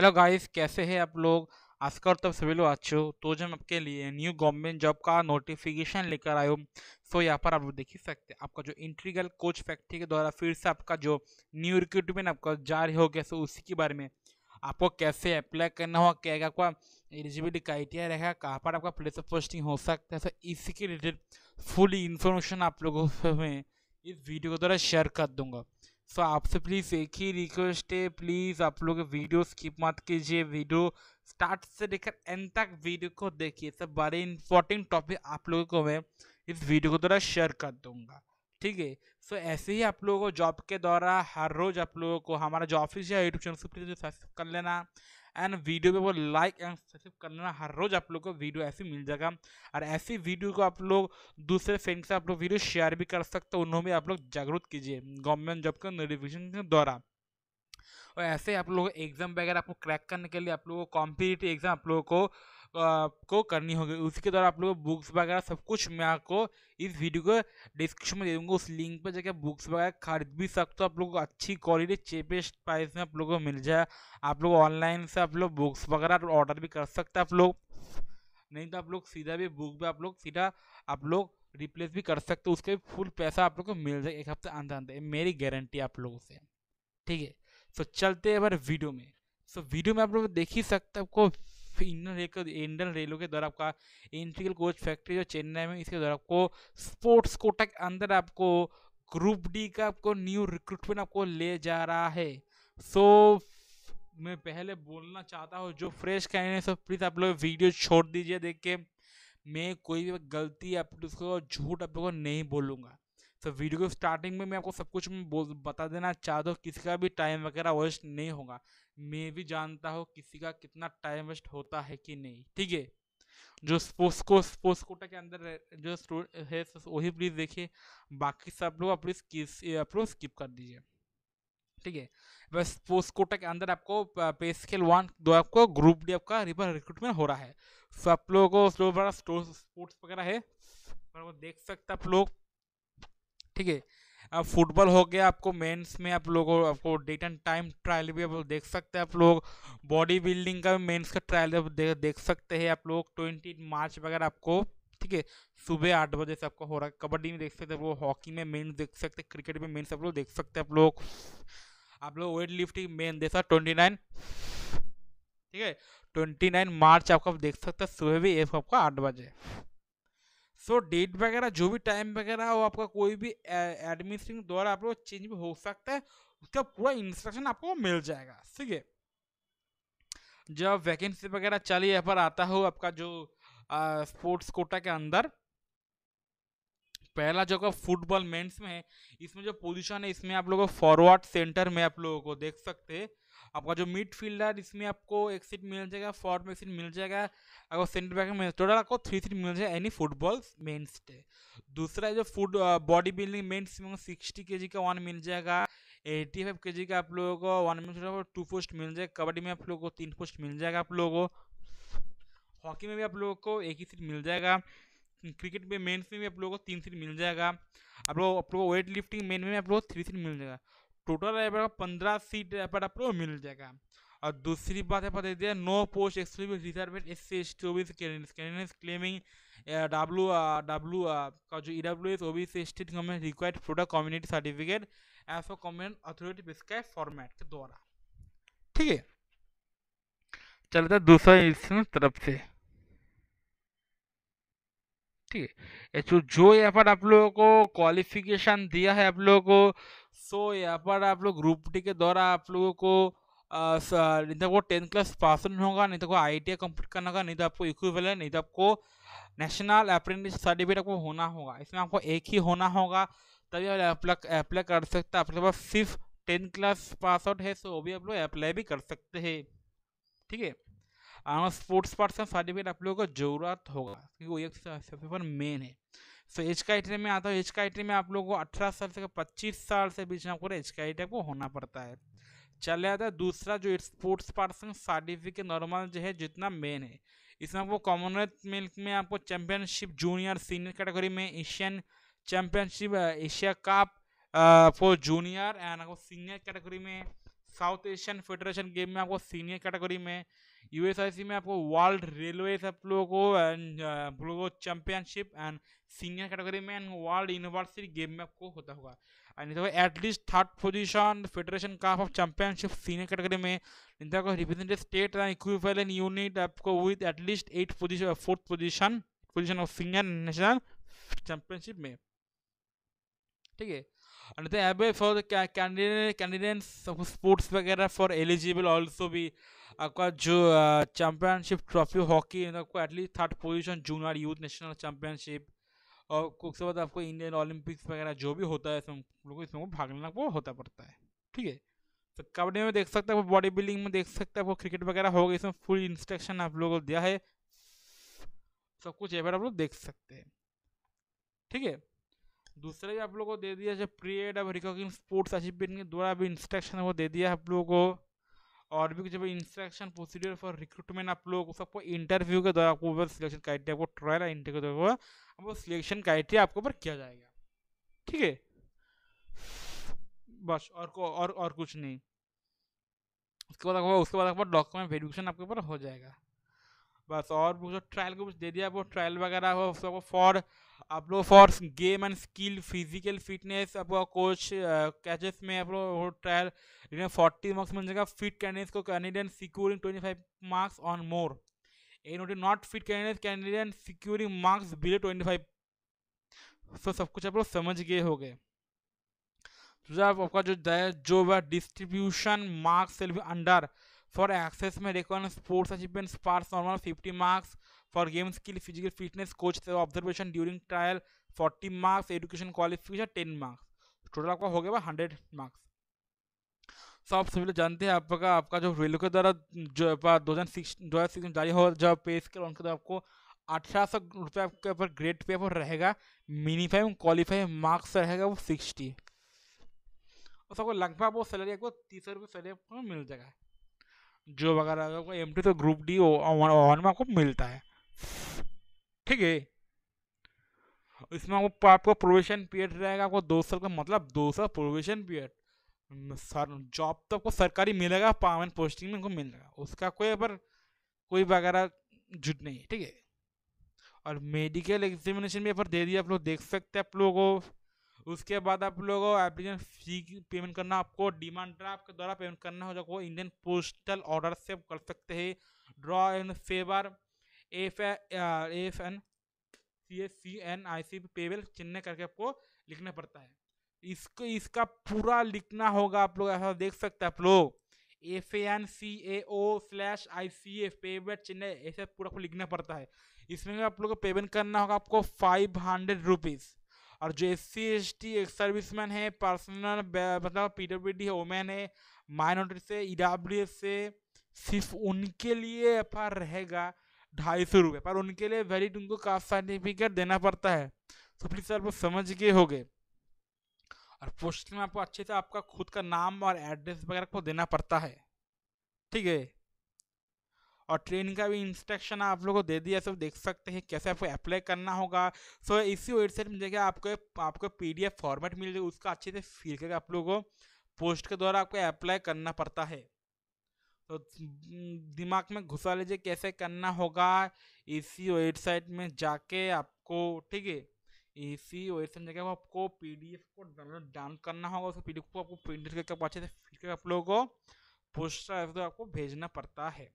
hello guys कैसे हैं आप लोग आजकल तो सभी लोग अच्छे हो तो जब आपके लिए न्यू गवर्नमेंट जॉब का नोटिफिकेशन लेकर आए हो सो यहाँ पर आप लोग देख ही सकते हैं आपका जो इंट्रीगल कोच फैक्ट्री के द्वारा फिर से आपका जो न्यू रिक्रूटमेंट आपका जारी हो गया सो उसी के बारे में आपको कैसे अप्लाई करना होगा क्या क्या आपका एलिजिबिलिटी क्राइटेरिया रहेगा कहाँ पर आपका प्लेस ऑफ पोस्टिंग हो सकता है सो इसी के रिलेटेड फुल इन्फॉर्मेशन आप लोगों में इस वीडियो के द्वारा शेयर कर दूंगा सो आपसे प्लीज़ एक ही रिक्वेस्ट है प्लीज़ आप लोग वीडियो स्किप मत कीजिए वीडियो स्टार्ट से लेकर एंड तक वीडियो को देखिए सब बड़े इंपॉर्टेंट टॉपिक आप लोगों को मैं इस वीडियो को द्वारा शेयर कर दूंगा ठीक है सो ऐसे ही आप लोगों को जॉब के द्वारा हर रोज़ आप लोगों को हमारा जो ऑफिस है यूट्यूब चैनल से प्लीज़ सब्सक्राइब कर लेना एंड वीडियो पे वो लाइक एंड सब्सक्राइब करना हर रोज आप लोग को वीडियो ऐसी मिल जाएगा और ऐसी वीडियो को आप लोग दूसरे फ्रेंड से आप लोग वीडियो शेयर भी कर सकते हो उन्होंने भी आप लोग जागरूक कीजिए गवर्नमेंट जॉब के नोटिफिकेशन के द्वारा और ऐसे आप लोग एग्जाम वगैरह आपको क्रैक करने के लिए आप लोगों को कॉम्पिटेटिव एग्जाम आप लोगों को को करनी होगी उसके द्वारा आप लोग बुक्स वगैरह सब कुछ मैं आपको इस वीडियो को डिस्क्रिप्शन में दे दूँगा उस लिंक पर जाकर बुक्स वगैरह खरीद भी सकते हो आप लोगों को अच्छी क्वालिटी चेपेस्ट प्राइस में आप लोगों को मिल जाए आप लोग ऑनलाइन से आप लोग बुक्स वगैरह ऑर्डर भी कर सकते हैं आप लोग नहीं तो आप लोग सीधा भी बुक भी आप लोग सीधा आप लोग रिप्लेस भी कर सकते हो उसका भी फुल पैसा आप लोग को मिल जाएगा एक हफ्ते अंदर अंदर मेरी गारंटी आप लोगों से ठीक है सो चलते हैं बार वीडियो में सो वीडियो में आप लोग देख ही सकते आपको इंडियन रेल के इंडियन रेलवे के द्वारा आपका इंटीग्रल कोच फैक्ट्री जो चेन्नई में इसके द्वारा आपको स्पोर्ट्स कोटा के अंदर आपको ग्रुप डी का आपको न्यू रिक्रूटमेंट आपको ले जा रहा है सो so, मैं पहले बोलना चाहता हूँ जो फ्रेश कैंडिडेट सो प्लीज़ आप लोग वीडियो छोड़ दीजिए देख के मैं कोई भी गलती आप लोग झूठ आप लोगों को नहीं बोलूँगा तो वीडियो के स्टार्टिंग में मैं आपको सब कुछ बोल बता देना चाहता हूँ किसी का भी टाइम वगैरह वेस्ट नहीं होगा मैं भी जानता हूँ किसी का कितना टाइम वेस्ट होता है कि नहीं ठीक है जो स्पोर्ट्स स्पोर्ट्स कोटा के अंदर जो है वही प्लीज़ देखिए बाकी सब लोग आप प्लीज स्किप कर दीजिए ठीक है बस स्पोर्ट्स कोटा के अंदर आपको पे स्केल वन दो आपको ग्रुप डी आपका रिपर रिक्रूटमेंट हो रहा है सो आप लोगों को स्पोर्ट्स वगैरह है पर वो देख सकते आप लोग ठीक है अब फुटबॉल हो गया आपको मेंस में आप लोगों आपको डेट एंड टाइम ट्रायल भी आप देख सकते हैं आप लोग बॉडी बिल्डिंग का मेंस का ट्रायल दे, देख सकते हैं आप लोग ट्वेंटी मार्च वगैरह आपको ठीक है सुबह आठ बजे से आपको हो रहा है कबड्डी में देख सकते हैं वो हॉकी में मेंस देख सकते हैं क्रिकेट में मेन्स आप लोग देख सकते हैं आप लोग आप लोग वेट लिफ्टिंग मेन देखा ट्वेंटी नाइन ठीक है ट्वेंटी नाइन मार्च आपको देख सकते हैं सुबह भी एफ आपको आठ बजे सो डेट वगैरह जो भी टाइम वगैरह वो आपका कोई भी एडमिशन द्वारा आप लोग चेंज भी हो सकता है उसका पूरा इंस्ट्रक्शन आपको मिल जाएगा ठीक है जब वैकेंसी वगैरह चली यहाँ पर आता हो आपका जो स्पोर्ट्स कोटा के अंदर पहला जो का फुटबॉल मेंस में है इसमें जो पोजीशन है इसमें आप लोगों को फॉरवर्ड सेंटर में आप लोगों को देख सकते हैं आपका जो मिड फील्डर इसमें आपको एक सीट मिल जाएगा फोर्थ में एक सीट मिल जाएगा आपको सेंटर बैक में टोटल आपको थ्री सीट मिल जाएगा एनी फुटबॉल मेन स्टे दूसरा जो फूड बॉडी बिल्डिंग मेन में सिक्सटी के का वन मिल जाएगा एट्टी फाइव के का आप लोगों को वन जाएगा टू पोस्ट मिल जाएगा कबड्डी में आप लोगों को तीन पोस्ट मिल जाएगा आप लोगों को हॉकी में भी आप लोगों को एक ही सीट मिल जाएगा क्रिकेट में मेंस में भी आप लोगों को तीन सीट मिल जाएगा आप लोग आप लोगों को वेट लिफ्टिंग मेन में आप लोगों को थ्री सीट मिल जाएगा टोटल रहेगा पंद्रह सीट पर आपको मिल जाएगा और दूसरी बात है पता दिया no post exclusive reserved S C S T O B C candidates claiming W W का जो E W S O B C S T government required product community certificate S O government authority prescribe format के द्वारा ठीक है चलते दूसरा इस तरफ से ठीक है तो जो यहाँ पर आप लोगों को क्वालिफिकेशन दिया है आप लोगों को सो यहाँ पर आप लोग ग्रुप डी के द्वारा आप लोगों को नहीं तो वो टेंथ क्लास पास होगा नहीं तो आपको आई टी कंप्लीट करना होगा नहीं तो आपको है नहीं तो आपको नेशनल अप्रेंटिस सर्टिफिकेट आपको होना होगा इसमें आपको एक ही होना होगा तभी आप अप्लाई कर सकते हैं आपके पास सिर्फ टेंथ क्लास पास आउट है सो वो भी आप लोग अप्लाई भी कर सकते हैं ठीक है आम स्पोर्ट्स पर्सन सर्टिफिकेट आप लोगों को जरूरत होगा क्योंकि वो एक पर मेन है सो एज क्राइटेरिया में आता है एज क्राइटेरिया में आप लोगों को अठारह साल से पच्चीस साल से बीच में आपको एज क्राइटेरिया को होना पड़ता है चले आता है दूसरा जो स्पोर्ट्स पर्सन सर्टिफिकेट नॉर्मल जो है जितना मेन है इसमें आपको कॉमनवेल्थ मिल्क में आपको चैंपियनशिप जूनियर सीनियर कैटेगरी में Asian championship Asia cup for junior and आपको सीनियर कैटेगरी में साउथ एशियन फेडरेशन गेम में आपको सीनियर कैटेगरी में यूएसआईसी में आपको वर्ल्ड रेलवे आप लोगों को एंड आप uh, लोगों को चैंपियनशिप एंड सीनियर कैटेगरी में एंड वर्ल्ड यूनिवर्सिटी गेम में आपको होता होगा and at least third position federation cup of championship senior category में इंडिया को representative state and equivalent unit आपको with at least eight position fourth position position of senior national championship में ठीक है and they have for the ca candidate, candidates of sports वगैरह for eligible also be आपका जो championship trophy hockey आपको at least third position junior youth national championship और उसके बाद आपको इंडियन ओलंपिक्स वगैरह जो भी होता है इसमें लोगों इसमें भाग लेना वो होता पड़ता है ठीक है तो कबड्डी में देख सकते हैं बॉडी बिल्डिंग में देख सकते हैं आपको क्रिकेट वगैरह होगा इसमें फुल इंस्ट्रक्शन आप लोगों को दिया है सब कुछ एवर आप लोग देख सकते हैं ठीक है दूसरा भी आप लोगों को दे दिया जब पीरियड अब रिकॉगिंग स्पोर्ट्स अचीवमेंट के द्वारा भी इंस्ट्रक्शन वो दे दिया आप लोगों को और भी जब इंस्ट्रक्शन प्रोसीड्यूर फॉर रिक्रूटमेंट आप लोगों को सबको इंटरव्यू के द्वारा आपको सिलेक्शन क्राइटेरिया आपको ट्रायल इंटरव्यू के द्वारा आपको सिलेक्शन क्राइटेरिया आपके ऊपर किया जाएगा ठीक है बस और को और और कुछ नहीं उसके बाद उसके बाद आपका डॉक्यूमेंट वेरिफिकेशन आपके ऊपर हो जाएगा बस और वो जो ट्रायल कुछ दे दिया वो ट्रायल वगैरह हो सब फॉर आप लोग for game and skill physical fitness आपका कोच कैचेस में आप लोग ट्रायल जिन्हें फोर्टी मार्क्स मिल जाएगा फिट कैंडिडेट्स को candidate securing twenty five marks on more a note not fit candidate candidate securing marks below twenty five so सब कुछ आप लोग समझ गए हो गए तो आपका जो जो हुआ distribution marks under for access may require sports achievements parts normal 50 marks for game skill physical fitness coach observation during trial forty marks education qualification ten marks total आपका हो गया हंड्रेड मार्क्स सो आप सभी लोग जानते हैं आपका आपका जो रेलवे के द्वारा जो दो हज़ार सिक्स दो हज़ार सिक्स में जारी हो जब पे स्केल उनके द्वारा आपको अठारह सौ रुपये आपके ऊपर ग्रेड पे पर रहेगा मिनिमम क्वालिफाई मार्क्स रहेगा वो सिक्सटी और सबको लगभग वो सैलरी आपको तीस सौ रुपये सैलरी आपको मिल जाएगा जो वगैरह आपको एम तो ग्रुप डी वन में आपको मिलता है ठीक है इसमें आपको आपको प्रोवेशन पीरियड रहेगा आपको दो साल का मतलब दो साल प्रोवेशन पीरियड सर जॉब तो आपको सरकारी मिलेगा परमानेंट पोस्टिंग में उनको मिलेगा उसका कोई पर कोई वगैरह जुट नहीं ठीक है और मेडिकल एग्जामिनेशन भी यहाँ पर दे दिया आप लोग देख सकते हैं आप लोगों को उसके बाद आप लोगों को एप्लीकेशन फी पेमेंट करना आपको डिमांड ड्राफ्ट के द्वारा पेमेंट करना हो जो इंडियन पोस्टल ऑर्डर से कर सकते हैं draw in favour F F N C S C N I C payable चिन्ह करके आपको लिखना पड़ता है इसको इसका पूरा लिखना होगा आप लोग ऐसा देख सकते हैं आप लोग F N C A O slash I C A payment चिन्ह ऐसे पूरा आपको लिखना पड़ता है इसमें आप लोग को पेमेंट करना होगा आपको फाइव हंड्रेड रुपीज़ और जो एस सी एस टी एक सर्विसमैन है पर्सनल मतलब पी डब्ल्यू डी है वोमेन है माइनॉरिटी से ई डब्ल्यू एस से सिर्फ उनके लिए एफ रहेगा ढाई सौ रुपये पर उनके लिए वैलिड उनको कास्ट सर्टिफिकेट देना पड़ता है तो प्लीज़ सर वो समझ गए हो गए और पोस्टिंग में आपको अच्छे से आपका खुद का नाम और एड्रेस वगैरह को देना पड़ता है ठीक है और ट्रेनिंग का भी इंस्ट्रक्शन आप लोगों को दे दिया सब देख सकते हैं कैसे आपको अप्लाई करना होगा सो so, इसी वेबसाइट में देखिए आपको आपको पीडीएफ फॉर्मेट मिल जाएगा उसका अच्छे से फिल करके आप लोगों को पोस्ट के द्वारा आपको अप्लाई करना पड़ता है तो दिमाग में घुसा लीजिए कैसे करना होगा इसी वेबसाइट में जाके आपको ठीक है इसी वेबसाइट में जाके आपको पीडीएफ को डाउनलोड डाउन करना होगा उसको पीडीएफ को आपको प्रिंट करके अच्छे से फिर आप लोगों को पोस्टर आपको भेजना पड़ता है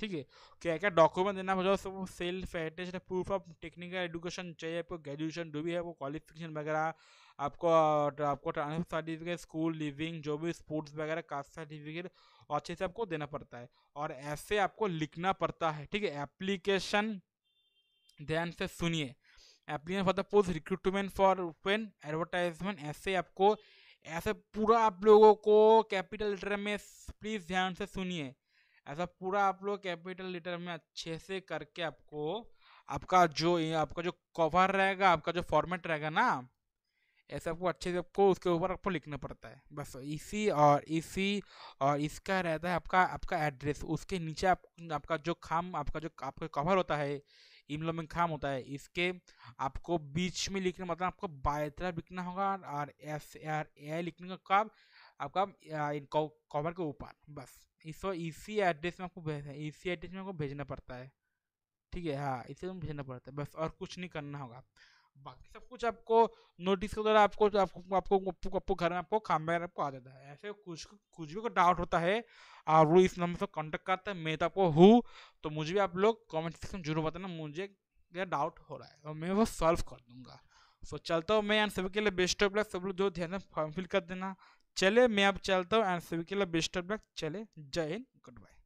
ठीक है क्या क्या डॉक्यूमेंट देना हो उसको self attest proof of technical education चाहिए आपको ग्रेजुएशन जो भी है वो क्वालिफिकेशन वगैरह आपको आपको ट्रांसफर सर्टिफिकेट स्कूल लिविंग जो भी स्पोर्ट्स वगैरह कास्ट सर्टिफिकेट और अच्छे से आपको देना पड़ता है और ऐसे आपको लिखना पड़ता है ठीक है एप्लीकेशन ध्यान से सुनिए application for the post recruitment for open advertisement ऐसे आपको ऐसे पूरा आप लोगों को कैपिटल लेटर में प्लीज़ ध्यान से सुनिए ऐसा पूरा आप लोग कैपिटल लेटर में अच्छे से करके आपको आपका जो आपका जो कवर रहेगा आपका जो फॉर्मेट रहेगा ना ऐसे आपको अच्छे से आपको उसके ऊपर आपको लिखना पड़ता है बस इसी और इसी और इसका रहता है आपका आपका एड्रेस उसके नीचे आप, आपका जो खाम आपका जो आपका कवर होता है इमलो में खाम होता है इसके आपको बीच में लिखना मतलब आपको बायतरा लिखना होगा और एस आर ए लिखने का आपका कवर के ऊपर बस इसको इसी एड्रेस में आपको भेजना इसी एड्रेस में आपको भेजना पड़ता है ठीक है हाँ इसे तुम तो भेजना पड़ता है बस और कुछ नहीं करना होगा बाकी सब कुछ आपको नोटिस के द्वारा आपको आपको आपको घर में आपको काम वगैरह आपको आ जाता है ऐसे कुछ कुछ भी डाउट होता है आप वो इस नंबर से कॉन्टेक्ट करते हैं मैं तो आपको हूँ तो मुझे भी आप लोग कॉमेंट सेक्शन में जरूर बताना मुझे क्या डाउट हो रहा है और मैं वो सॉल्व कर दूंगा सो चलता हूँ मैं यहाँ सभी के लिए बेस्ट ऑफ लक सब लोग जो ध्यान फॉर्म फिल कर देना चले मैं अब चलता हूँ एंड सभी के लिए बेस्ट ऑफ लक चले जय हिंद गुड बाय